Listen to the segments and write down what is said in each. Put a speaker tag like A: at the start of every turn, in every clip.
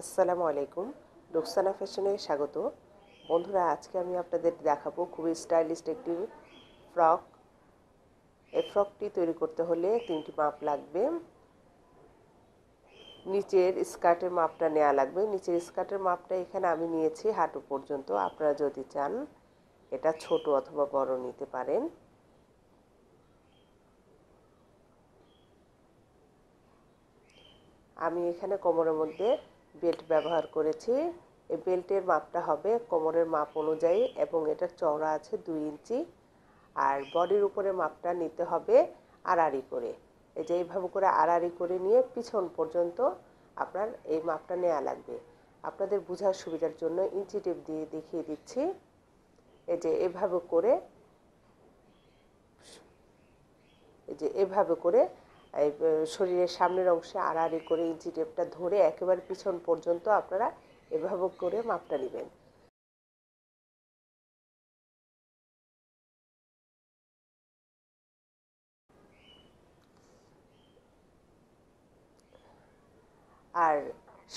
A: আসসালামু আলাইকুম রুকসানা ফ্যাশনে স্বাগত বন্ধুরা আজকে আমি আপনাদের দেখাবো খুবই স্টাইলিশ একটি ফ্রক এই ফ্রকটি তৈরি করতে হলে তিনটি মাপ লাগবে নিচের স্কার্টের মাপটা নেওয়া লাগবে নিচের স্কার্টের মাপটা এখানে আমি নিয়েছি হাঁটু পর্যন্ত আপনারা যদি চান এটা ছোট অথবা বড় নিতে পারেন আমি এখানে কোমরের মধ্যে বেল্ট ব্যবহার করেছি এই বেল্টের মাপটা হবে কোমরের মাপ অনুযায়ী এবং এটা চওড়া আছে দুই ইঞ্চি আর বডির উপরে মাপটা নিতে হবে আড়াড়ি করে এই যে এইভাবে করে আড়াড়ি করে নিয়ে পিছন পর্যন্ত আপনার এই মাপটা নেওয়া লাগবে আপনাদের বোঝার সুবিধার জন্য ইঞ্চি টেপ দিয়ে দেখিয়ে দিচ্ছি এই যে এভাবে করে এই যে এভাবে করে শরীরের সামনের অংশে আড়াআড়ি করে ইঞ্চি টেপটা ধরে একেবারে পিছন
B: পর্যন্ত আপনারা এভাবে করে মাপটা নেবেন আর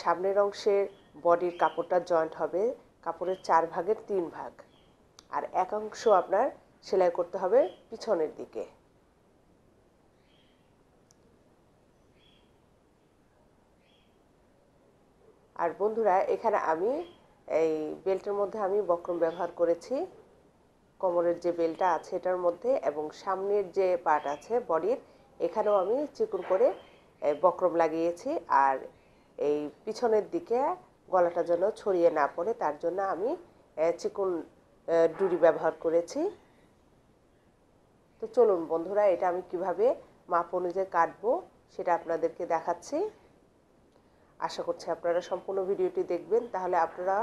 A: সামনের অংশের বডির কাপড়টা জয়েন্ট হবে কাপড়ের চার ভাগের তিন ভাগ আর এক অংশ আপনার সেলাই করতে হবে পিছনের দিকে আর বন্ধুরা এখানে আমি এই বেল্টের মধ্যে আমি বক্রম ব্যবহার করেছি কোমরের যে বেল্টটা আছে এটার মধ্যে এবং সামনের যে পার্ট আছে বডির এখানেও আমি চিকুন করে বক্রম লাগিয়েছি আর এই পিছনের দিকে গলাটা যেন ছড়িয়ে না পড়ে তার জন্য আমি চিকুন ডুরি ব্যবহার করেছি তো চলুন বন্ধুরা এটা আমি কিভাবে মাপ অনুযায়ী কাটবো সেটা আপনাদেরকে দেখাচ্ছি আশা করছি আপনারা সম্পূর্ণ ভিডিওটি দেখবেন তাহলে আপনারা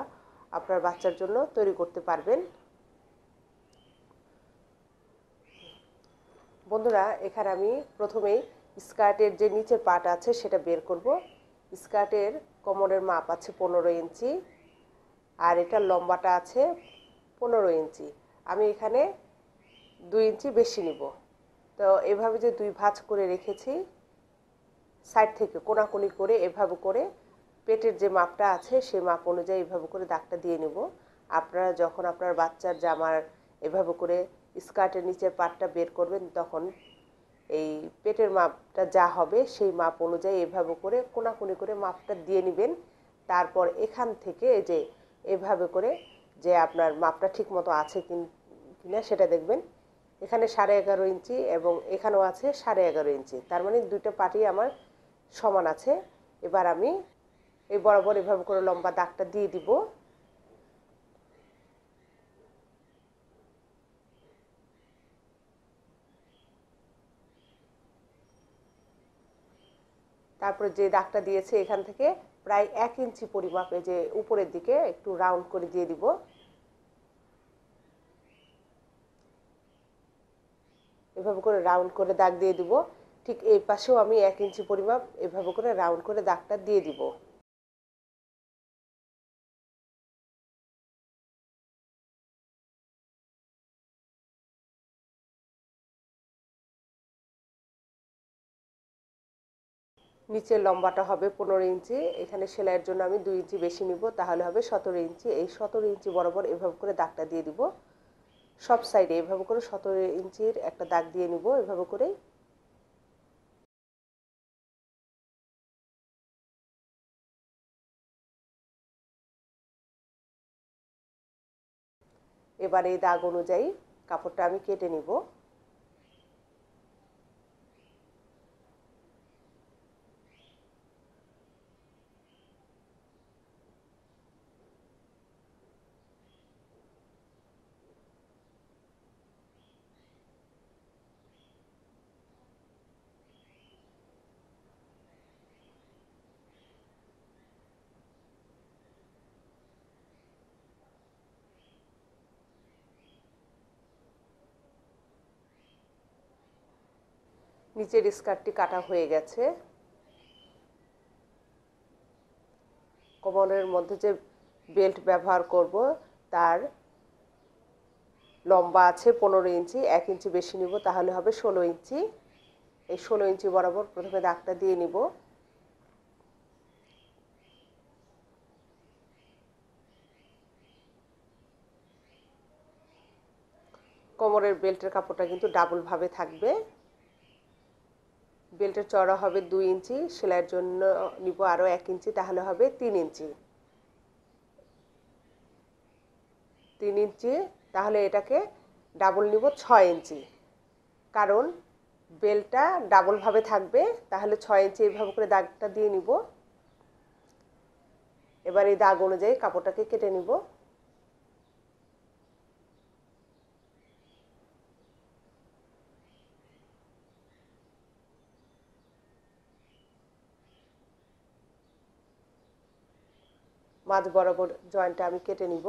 A: আপনার বাচ্চার জন্য তৈরি করতে পারবেন বন্ধুরা এখানে আমি প্রথমেই স্কার্টের যে নিচের পাট আছে সেটা বের করব স্কার্টের কোমরের মাপ আছে পনেরো ইঞ্চি আর এটা লম্বাটা আছে পনেরো ইঞ্চি আমি এখানে দুই ইঞ্চি বেশি নিব তো এভাবে যে দুই ভাঁজ করে রেখেছি সাইড থেকে কোনাকুনি করে এভাবে করে পেটের যে মাপটা আছে সেই মাপ অনুযায়ী এভাবে করে দাগটা দিয়ে নেব আপনারা যখন আপনার বাচ্চার জামার এভাবে করে স্কার্টের নিচের পাটটা বের করবেন তখন এই পেটের মাপটা যা হবে সেই মাপ অনুযায়ী এভাবে করে কোনাকুনি করে মাপটা দিয়ে নেবেন তারপর এখান থেকে যে এভাবে করে যে আপনার মাপটা ঠিক মতো আছে না সেটা দেখবেন এখানে সাড়ে এগারো ইঞ্চি এবং এখানেও আছে সাড়ে এগারো ইঞ্চি তার মানে দুইটা পাটি আমার সমান আছে এবার আমি এই বরাবর এভাবে করে লম্বা দাগটা দিয়ে দিব তারপরে যে দাগটা দিয়েছে এখান থেকে প্রায় এক ইঞ্চি পরিমাপে যে উপরের দিকে একটু রাউন্ড করে দিয়ে দিব এভাবে করে রাউন্ড করে দাগ দিয়ে দিব
B: ঠিক এই পাশেও আমি এক ইঞ্চি পরিমাপ এভাবে করে রাউন্ড করে দাগটা দিয়ে দিব নিচের লম্বাটা হবে পনেরো ইঞ্চি এখানে সেলাইয়ের
A: জন্য আমি দুই ইঞ্চি বেশি নিব তাহলে হবে সতেরো ইঞ্চি এই সতেরো ইঞ্চি বরাবর এভাবে করে দাগটা দিয়ে দিব
B: সব সাইডে এভাবে করে সতেরো ইঞ্চির একটা দাগ দিয়ে নিব এভাবে করেই এবার এই দাগ অনুযায়ী কাপড়টা আমি কেটে নিব
A: নিচের স্কার্টটি কাটা হয়ে গেছে কোমরের মধ্যে যে বেল্ট ব্যবহার করব তার লম্বা আছে পনেরো ইঞ্চি এক ইঞ্চি বেশি নিব তাহলে হবে ষোলো ইঞ্চি এই ষোলো ইঞ্চি বরাবর প্রথমে দাগটা দিয়ে নিব কোমরের বেল্টের কাপড়টা কিন্তু ডাবলভাবে থাকবে বেল্টের চড়া হবে দুই ইঞ্চি সেলাইয়ের জন্য নিব আরও এক ইঞ্চি তাহলে হবে তিন ইঞ্চি তিন ইঞ্চি তাহলে এটাকে ডাবল নিব ছয় ইঞ্চি কারণ বেলটা ডাবলভাবে থাকবে তাহলে ছয় ইঞ্চি এইভাবে করে দাগটা দিয়ে নিব এবার এই দাগ অনুযায়ী কাপড়টাকে কেটে নিব মাঝ বরাবর জয়েন্টটা আমি কেটে নিব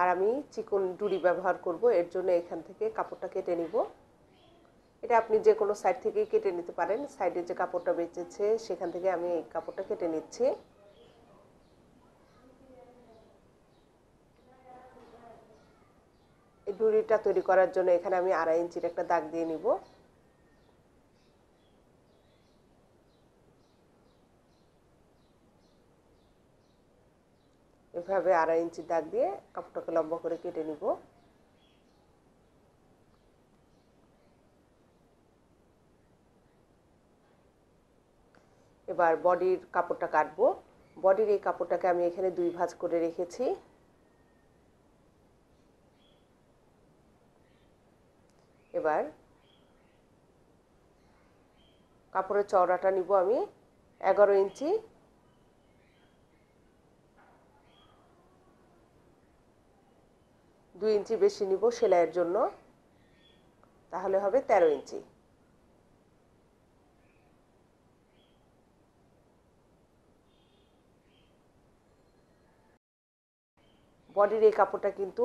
A: আর আমি চিকন ডুরি ব্যবহার করব এর জন্য এখান থেকে কাপড়টা কেটে নিব এটা আপনি যে কোনো সাইড থেকে কেটে নিতে পারেন সাইডে যে কাপড়টা বেঁচেছে সেখান থেকে আমি এই কাপড়টা কেটে নিচ্ছি ডুরিটা তৈরি করার জন্য এখানে আমি আড়াই ইঞ্চির একটা দাগ দিয়ে নিব এভাবে আড়াই ইঞ্চি দাগ দিয়ে কাপড়টাকে লম্বা করে কেটে নিব এবার বডির কাপড়টা কাটবো বডির এই কাপড়টাকে আমি এখানে দুই ভাঁজ করে রেখেছি এবার কাপড়ের চওড়াটা নিব আমি এগারো ইঞ্চি দুই ইঞ্চি বেশি নিব সেলাইয়ের জন্য তাহলে হবে ১৩ ইঞ্চি বডির এই কাপড়টা কিন্তু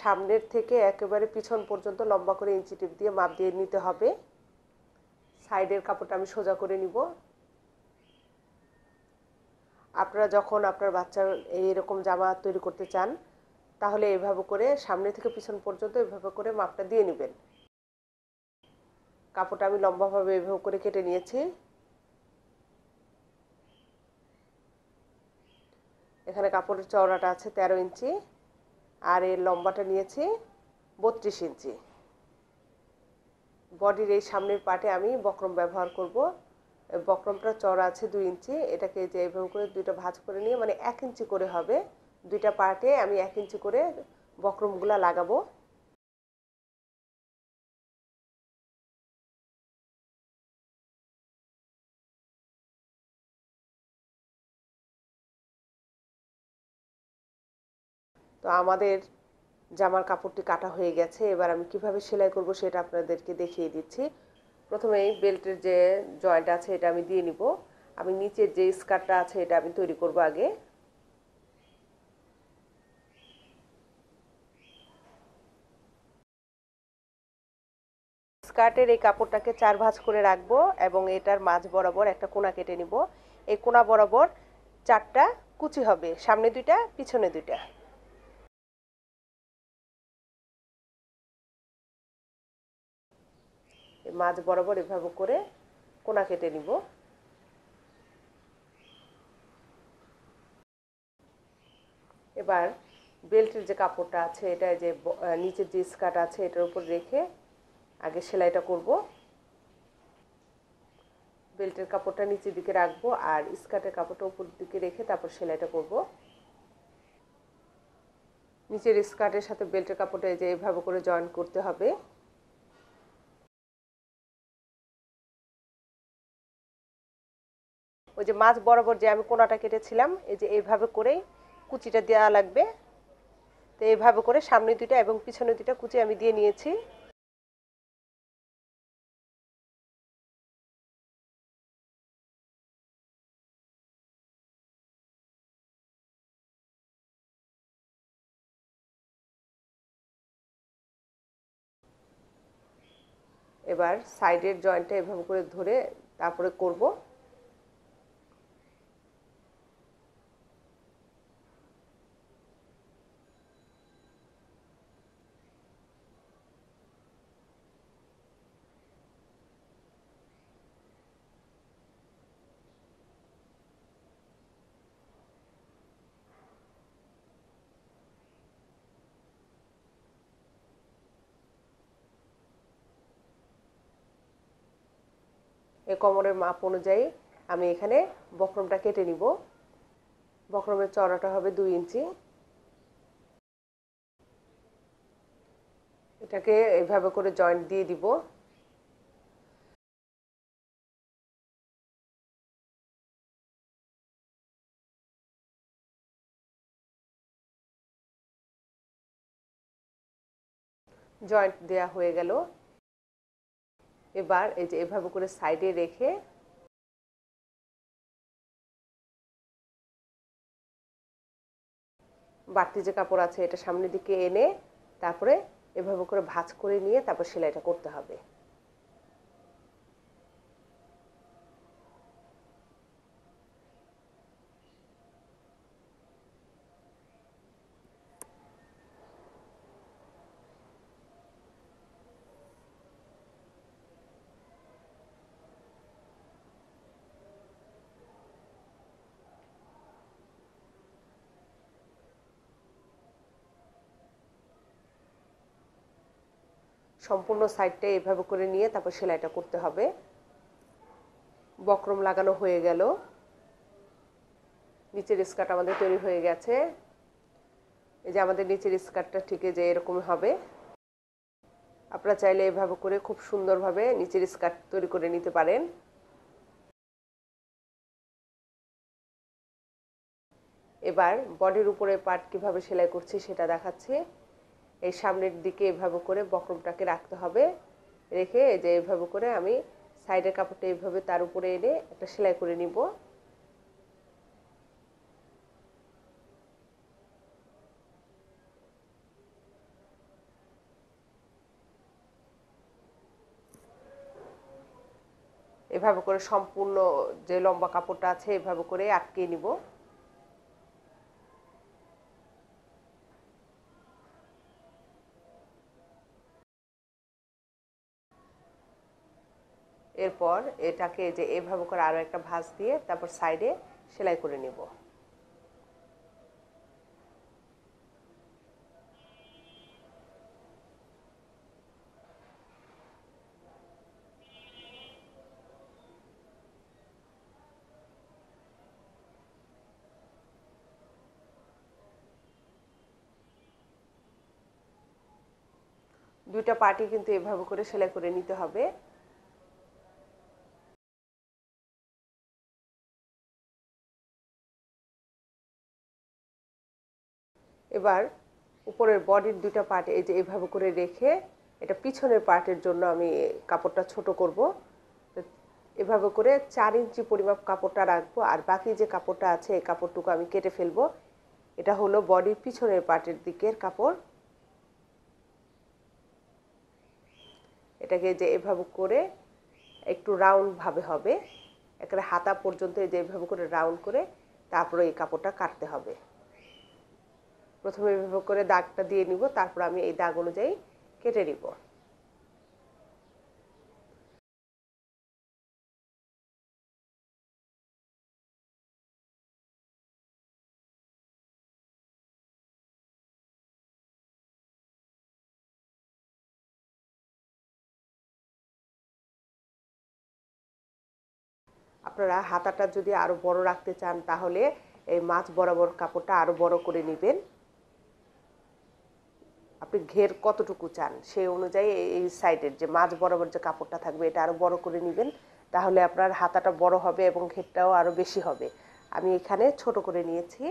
A: সামনের থেকে একেবারে পিছন পর্যন্ত লম্বা করে ইঞ্চি টিপ দিয়ে মাপ দিয়ে নিতে হবে সাইডের কাপড়টা আমি সোজা করে নিব আপনারা যখন আপনার বাচ্চার এইরকম জামা তৈরি করতে চান তাহলে এভাবে করে সামনে থেকে পিছন পর্যন্ত এভাবে করে মাপটা দিয়ে নেবেন কাপড়টা আমি লম্বাভাবে এভাবে করে কেটে নিয়েছি এখানে কাপড়ের চওড়াটা আছে তেরো ইঞ্চি আর এর লম্বাটা নিয়েছি বত্রিশ ইঞ্চি বডির এই সামনের পাটে আমি বক্রম ব্যবহার করব বক্রমটা চড়া আছে দুই ইঞ্চি এটাকে যে এইভাবে করে দুইটা ভাঁজ
B: করে নিয়ে মানে এক ইঞ্চি করে হবে দুইটা পার্টে আমি এক ইঞ্চি করে বক্রমগুলা লাগাবো তো আমাদের জামার
A: কাপড়টি কাটা হয়ে গেছে এবার আমি কিভাবে সেলাই করব সেটা আপনাদেরকে দেখিয়ে দিচ্ছি প্রথমেই বেল্টের যে জয়েন্ট আছে এটা আমি দিয়ে নিব আমি নিচের যে স্কার্টটা আছে এটা আমি তৈরি করব আগে স্কার্টের এই কাপড়টাকে চার ভাঁজ করে রাখবো এবং এটার মাঝ বরাবর একটা কোনা কেটে নিব এই কোনা বরাবর চারটা
B: কুচি হবে সামনে দুইটা পিছনে দুইটা মাঝ বরাবর এভাবে করে কোনা কেটে নিব
A: এবার বেল্টের যে কাপড়টা আছে এটা যে নিচের যে স্কার্ট আছে এটার উপর রেখে আগে সেলাইটা করব বেল্টের কাপড়টা নিচের দিকে রাখবো আর স্কার্টের কাপড়টা উপর দিকে রেখে তারপর সেলাইটা করব নিচের স্কার্টের সাথে বেল্টের কাপড়টা
B: এই যে এভাবে করে জয়েন করতে হবে যে মাছ বরাবর যে আমি কোনাটা কেটেছিলাম
A: এই যে এইভাবে করেই কুচিটা দেওয়া লাগবে তো এইভাবে করে সামনে দুইটা এবং
B: পিছনে দুইটা কুচি আমি দিয়ে নিয়েছি এবার সাইডের জয়েন্টটা এভাবে
A: করে ধরে তারপরে করব এই কমরের মাপ অনুযায়ী আমি এখানে বক্রমটা কেটে নিব বক্রমের চড়াটা হবে দুই ইঞ্চি
B: এটাকে এইভাবে করে জয়েন্ট দিয়ে দিব জয়েন্ট দেয়া হয়ে গেল এবার এই যে এভাবে করে সাইডে রেখে বাড়তি যে কাপড় আছে এটা সামনের দিকে এনে তারপরে
A: এভাবে করে ভাঁজ করে নিয়ে তারপর সেলাইটা করতে হবে সম্পূর্ণ সাইডটা এভাবে করে নিয়ে তারপর সেলাইটা করতে হবে বক্রম লাগানো হয়ে গেল নিচের স্কার্ট আমাদের তৈরি হয়ে গেছে এই যে আমাদের নিচের স্কার্টটা ঠিকই যে এরকম হবে
B: আপনারা চাইলে এভাবে করে খুব সুন্দরভাবে নিচের স্কার্ট তৈরি করে নিতে পারেন এবার বডির উপরে পার্ট কীভাবে সেলাই করছি সেটা দেখাচ্ছি এই সামনের
A: দিকে এভাবে করে বকরমটাকে রাখতে হবে রেখে যে এভাবে করে আমি সাইডের কাপড়টা এইভাবে তার উপরে এনে একটা সেলাই করে নিব এভাবে করে সম্পূর্ণ যে লম্বা কাপড়টা আছে এভাবে করে আটকে নিব এরপর এটাকে যে এভাবে করে আরও একটা ভাঁজ দিয়ে তারপর সাইডে সেলাই করে নেব
B: দুইটা পার্টি কিন্তু এভাবে করে সেলাই করে নিতে হবে এবার উপরের বডির দুটো পার্ট এই যে
A: এভাবে করে রেখে এটা পিছনের পার্টের জন্য আমি কাপড়টা ছোট করব এভাবে করে চার ইঞ্চি পরিমাপ কাপড়টা রাখবো আর বাকি যে কাপড়টা আছে এই কাপড়টুকু আমি কেটে ফেলবো এটা হলো বডির পিছনের পার্টের দিকের কাপড় এটাকে যে এভাবে করে একটু রাউন্ডভাবে হবে একেবারে হাতা পর্যন্ত এই যে এভাবে করে রাউন্ড করে তারপরে এই কাপড়টা কাটতে হবে প্রথমে বিভাগ করে দাগটা দিয়ে নিব তারপর আমি এই দাগ
B: অনুযায়ী কেটে নিব আপনারা হাতাটা যদি আরো বড় রাখতে চান তাহলে এই মাছ
A: বরাবর কাপড়টা আরো বড় করে নেবেন আপনি ঘের কতটুকু চান সেই অনুযায়ী এই সাইডের যে মাছ বরাবর যে কাপড়টা থাকবে এটা আরও বড় করে নেবেন
B: তাহলে আপনার হাতাটা বড় হবে এবং ঘেরটাও আরও বেশি হবে আমি এখানে ছোট করে নিয়েছি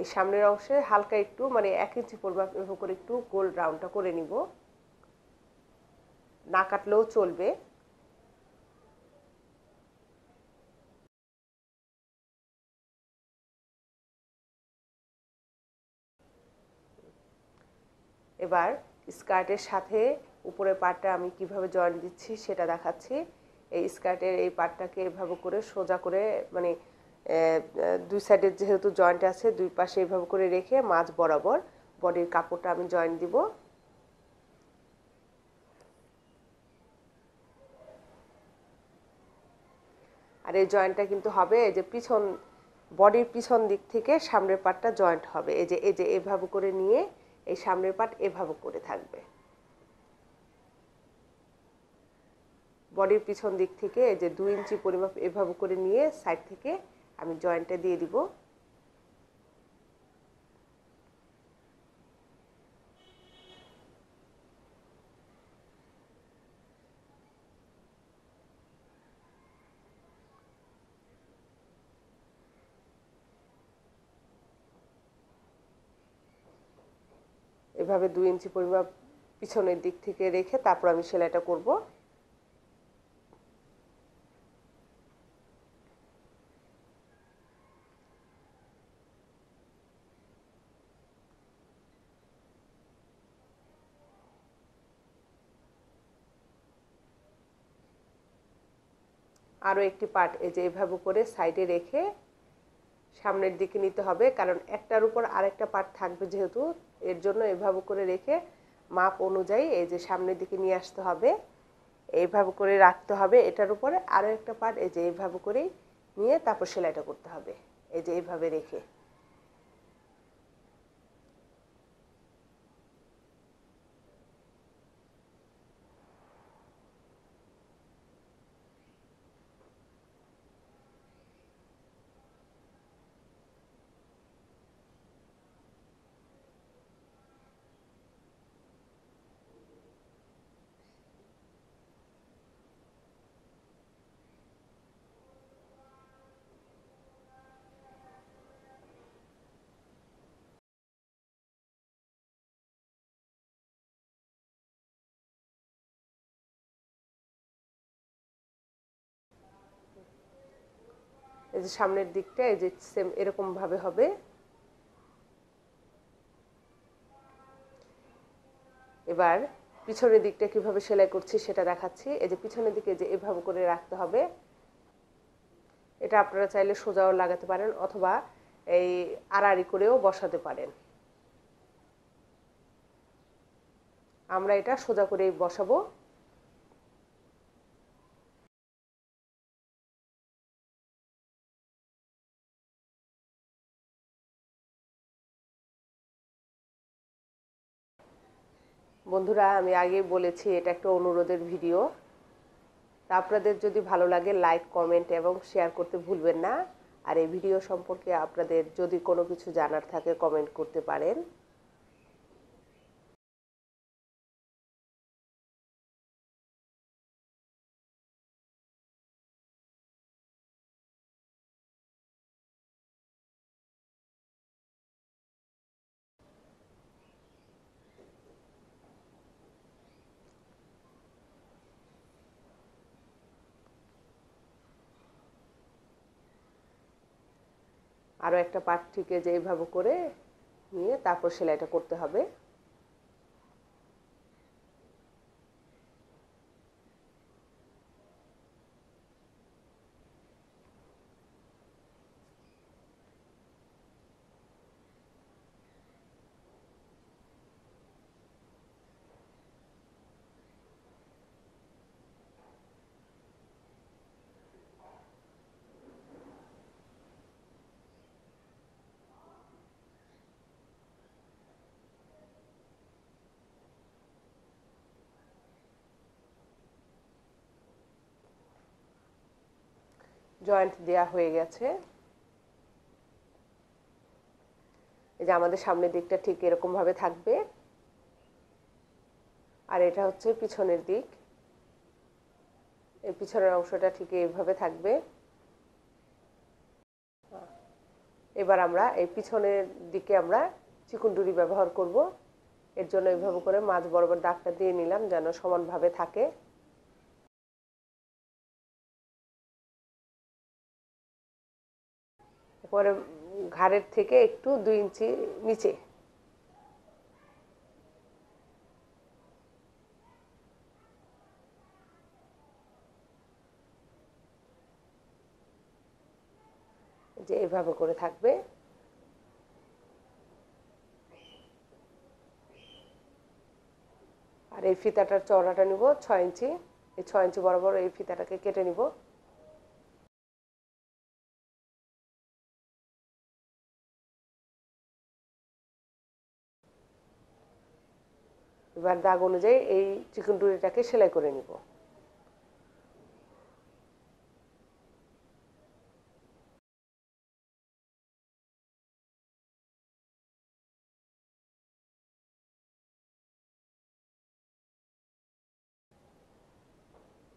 B: এই সামনের অংশে হালকা
A: একটু মানে এক ইঞ্চি পরিমাপ করে একটু গোল রাউন্ডটা করে নিব
B: না কাটলেও চলবে এবার স্কার্টের সাথে উপরে পাটটা
A: আমি কিভাবে জয়েন দিচ্ছি সেটা দেখাচ্ছি এই স্কার্টের এই পাটটাকে এভাবে করে সোজা করে মানে দুই সাইডের যেহেতু জয়েন্ট আছে দুই পাশে এইভাবে করে রেখে মাছ বরাবর বডির কাপড়টা আমি জয়েন্ট দিব আর এই জয়েন্টটা কিন্তু হবে এই যে পিছন বডির পিছন দিক থেকে সামনের পাটটা জয়েন্ট হবে এই যে এই যে এভাবে করে নিয়ে এই সামনের পাট এভাবে করে থাকবে বডির পিছন দিক থেকে যে দু ইঞ্চি পরিমাপ এভাবে করে নিয়ে সাইড থেকে আমি জয়েন্টটা দিয়ে দিব এভাবে দুই ইঞ্চি পরিমাপ পিছনের দিক থেকে রেখে তারপর আমি সেলাইটা করব আরও একটি পার্ট এই যে এভাবে করে সাইডে রেখে সামনের দিকে নিতে হবে কারণ একটার উপর আরেকটা পার্ট থাকবে যেহেতু এর জন্য এভাবে করে রেখে মাপ অনুযায়ী এই যে সামনের দিকে নিয়ে আসতে হবে এইভাবে করে রাখতে হবে এটার উপরে আরও একটা পার্ট এই যে এইভাবে করেই নিয়ে তারপর সেলাইটা করতে হবে এই যে এইভাবে রেখে
B: যে সামনের দিকটা এই যে সেম এরকম ভাবে হবে
A: এবার পিছনের দিকটা কিভাবে সেলাই করছি সেটা দেখাচ্ছি এই যে পিছনের দিকে যে এভাবে করে রাখতে হবে এটা আপনারা চাইলে সোজাও লাগাতে পারেন অথবা এই আড়াআড়ি করেও বসাতে পারেন
B: আমরা এটা সোজা করেই বসাবো বন্ধুরা আমি আগে বলেছি এটা একটা
A: অনুরোধের ভিডিও তা আপনাদের যদি ভালো লাগে লাইক কমেন্ট এবং শেয়ার করতে ভুলবেন না আর এই ভিডিও সম্পর্কে আপনাদের যদি কোনো কিছু জানার থাকে কমেন্ট করতে পারেন আরও একটা পার্ট থেকে যে এইভাবে করে নিয়ে তারপর সেলাইটা করতে হবে জয়েন্ট দেয়া হয়ে গেছে এই যে আমাদের সামনের দিকটা ঠিক এরকমভাবে থাকবে আর এটা হচ্ছে পিছনের দিক এই পিছনের অংশটা ঠিক এইভাবে থাকবে এবার আমরা এই পিছনের দিকে আমরা চিকুনডুরি
B: ব্যবহার করব এর জন্য এইভাবে করে মাছ বরাবর দাগটা দিয়ে নিলাম যেন সমানভাবে থাকে পরে ঘাড়ের থেকে একটু দুই ইঞ্চি নিচে
A: যে এভাবে করে থাকবে আর এই ফিতাটার চওড়াটা নিব ছয়
B: ইঞ্চি এই ছয় ইঞ্চি বরাবর এই ফিতাটাকে কেটে নিব এবার দাগ অনুযায়ী এই চিকন ডুরিটাকে সেলাই করে নিব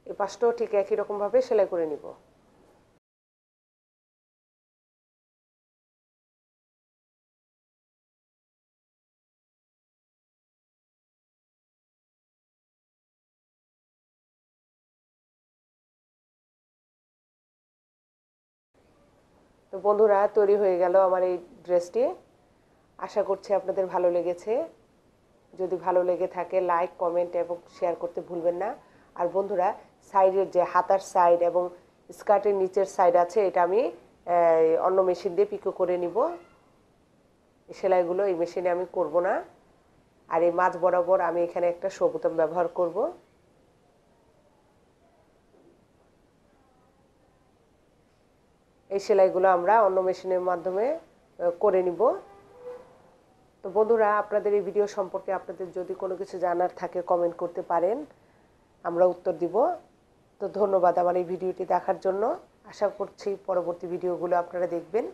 B: এই পাশটাও ঠিক একই রকমভাবে সেলাই করে নিব তো বন্ধুরা তৈরি হয়ে গেল আমার এই ড্রেসটি আশা করছি আপনাদের
A: ভালো লেগেছে যদি ভালো লেগে থাকে লাইক কমেন্ট এবং শেয়ার করতে ভুলবেন না আর বন্ধুরা সাইডের যে হাতার সাইড এবং স্কার্টের নিচের সাইড আছে এটা আমি অন্য মেশিন দিয়ে পিকো করে নিব সেলাইগুলো এই মেশিনে আমি করব না আর এই মাছ বরাবর আমি এখানে একটা সবুতম ব্যবহার করব এই সেলাইগুলো আমরা অন্য মেশিনের মাধ্যমে করে নিব তো বন্ধুরা আপনাদের এই ভিডিও সম্পর্কে আপনাদের যদি কোনো কিছু জানার থাকে কমেন্ট করতে পারেন
B: আমরা উত্তর দিব তো ধন্যবাদ আমার এই ভিডিওটি দেখার জন্য আশা করছি পরবর্তী ভিডিওগুলো আপনারা দেখবেন